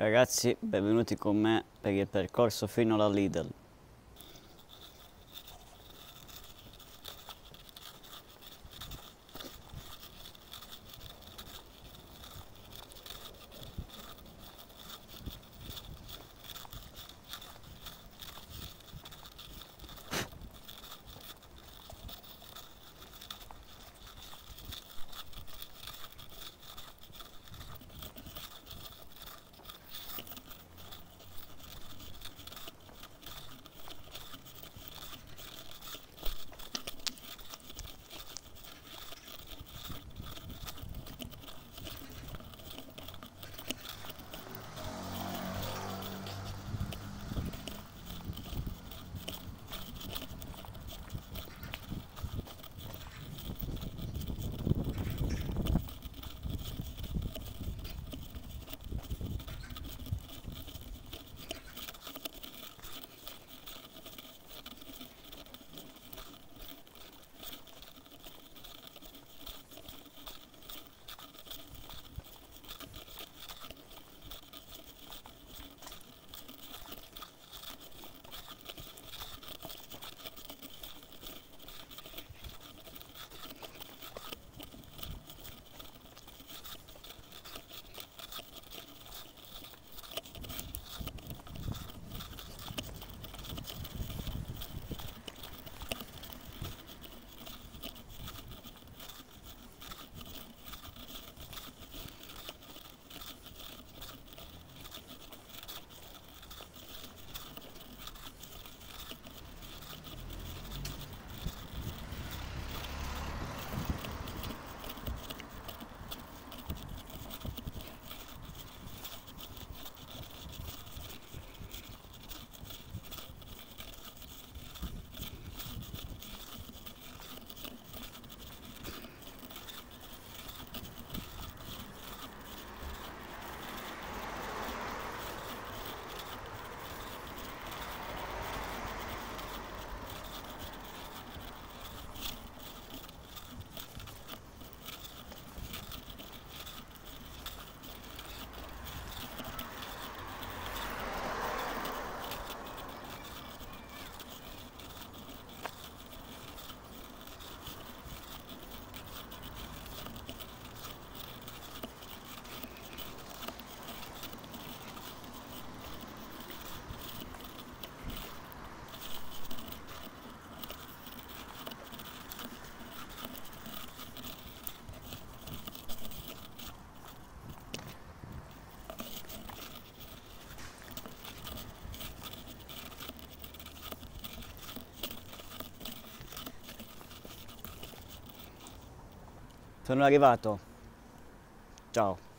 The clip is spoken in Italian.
Ragazzi, benvenuti con me per il percorso fino alla Lidl. Sono arrivato. Ciao.